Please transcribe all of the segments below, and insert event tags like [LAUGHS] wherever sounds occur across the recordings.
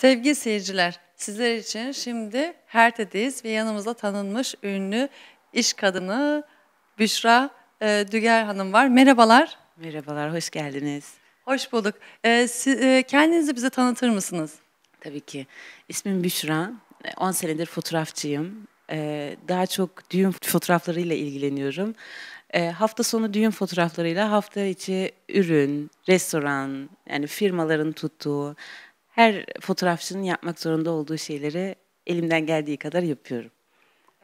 Sevgili seyirciler, sizler için şimdi Herte'deyiz ve yanımızda tanınmış ünlü iş kadını Büşra e, Düger Hanım var. Merhabalar. Merhabalar, hoş geldiniz. Hoş bulduk. E, si, e, kendinizi bize tanıtır mısınız? Tabii ki. İsmim Büşra. 10 e, senedir fotoğrafçıyım. E, daha çok düğün fotoğraflarıyla ilgileniyorum. E, hafta sonu düğün fotoğraflarıyla hafta içi ürün, restoran, yani firmaların tuttuğu her fotoğrafçının yapmak zorunda olduğu şeyleri elimden geldiği kadar yapıyorum.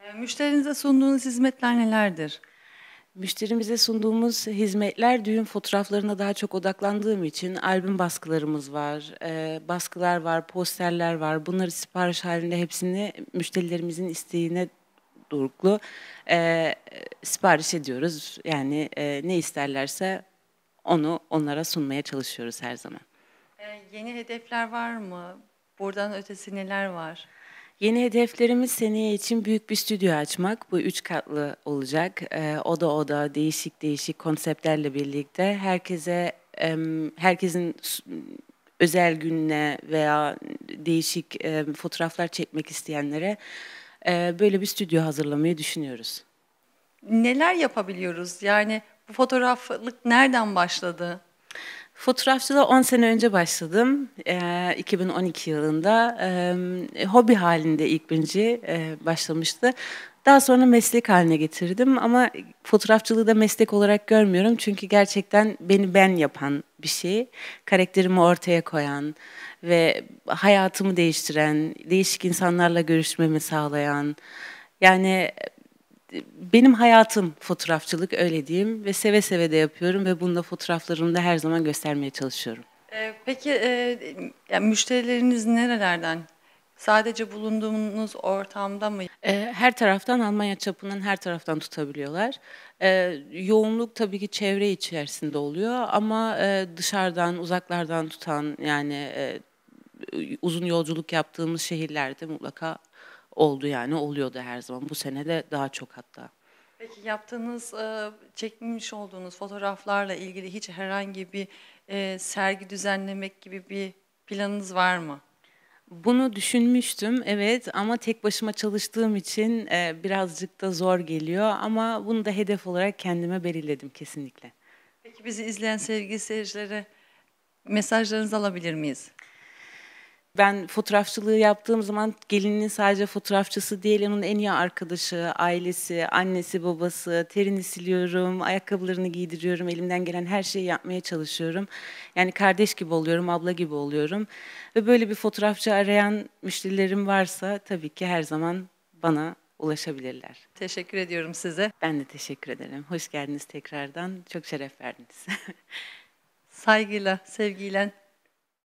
Ee, müşterinize sunduğunuz hizmetler nelerdir? Müşterimize sunduğumuz hizmetler düğün fotoğraflarına daha çok odaklandığım için albüm baskılarımız var, e, baskılar var, posterler var. Bunları sipariş halinde hepsini müşterilerimizin isteğine doğrultulu e, e, sipariş ediyoruz. Yani ne isterlerse onu onlara sunmaya çalışıyoruz her zaman. Ee, yeni hedefler var mı? Buradan ötesi neler var? Yeni hedeflerimiz seneye için büyük bir stüdyo açmak. Bu üç katlı olacak. Ee, oda oda değişik değişik konseptlerle birlikte herkese herkesin özel gününe veya değişik fotoğraflar çekmek isteyenlere e, böyle bir stüdyo hazırlamayı düşünüyoruz. Neler yapabiliyoruz? Yani bu fotoğraflık nereden başladı? Fotoğrafçılığa 10 sene önce başladım. E, ee, 2012 yılında e, hobi halinde ilk önce e, başlamıştı. Daha sonra meslek haline getirdim ama fotoğrafçılığı da meslek olarak görmüyorum. Çünkü gerçekten beni ben yapan bir şey. Karakterimi ortaya koyan ve hayatımı değiştiren, değişik insanlarla görüşmemi sağlayan. Yani benim hayatım fotoğrafçılık öyle diyeyim ve seve seve de yapıyorum ve fotoğraflarımı da her zaman göstermeye çalışıyorum. Ee, peki e, yani müşterileriniz nerelerden? Sadece bulunduğunuz ortamda mı? Ee, her taraftan Almanya çapının her taraftan tutabiliyorlar. Ee, yoğunluk tabii ki çevre içerisinde oluyor ama e, dışarıdan uzaklardan tutan yani e, uzun yolculuk yaptığımız şehirlerde mutlaka oldu yani oluyordu her zaman. Bu sene de daha çok hatta. Peki yaptığınız, çekmiş olduğunuz fotoğraflarla ilgili hiç herhangi bir sergi düzenlemek gibi bir planınız var mı? Bunu düşünmüştüm evet ama tek başıma çalıştığım için birazcık da zor geliyor ama bunu da hedef olarak kendime belirledim kesinlikle. Peki bizi izleyen sevgili seyircilere mesajlarınızı alabilir miyiz? ben fotoğrafçılığı yaptığım zaman gelinin sadece fotoğrafçısı değil, onun en iyi arkadaşı, ailesi, annesi, babası, terini siliyorum, ayakkabılarını giydiriyorum, elimden gelen her şeyi yapmaya çalışıyorum. Yani kardeş gibi oluyorum, abla gibi oluyorum. Ve böyle bir fotoğrafçı arayan müşterilerim varsa tabii ki her zaman bana ulaşabilirler. Teşekkür ediyorum size. Ben de teşekkür ederim. Hoş geldiniz tekrardan. Çok şeref verdiniz. [LAUGHS] Saygıyla, sevgiyle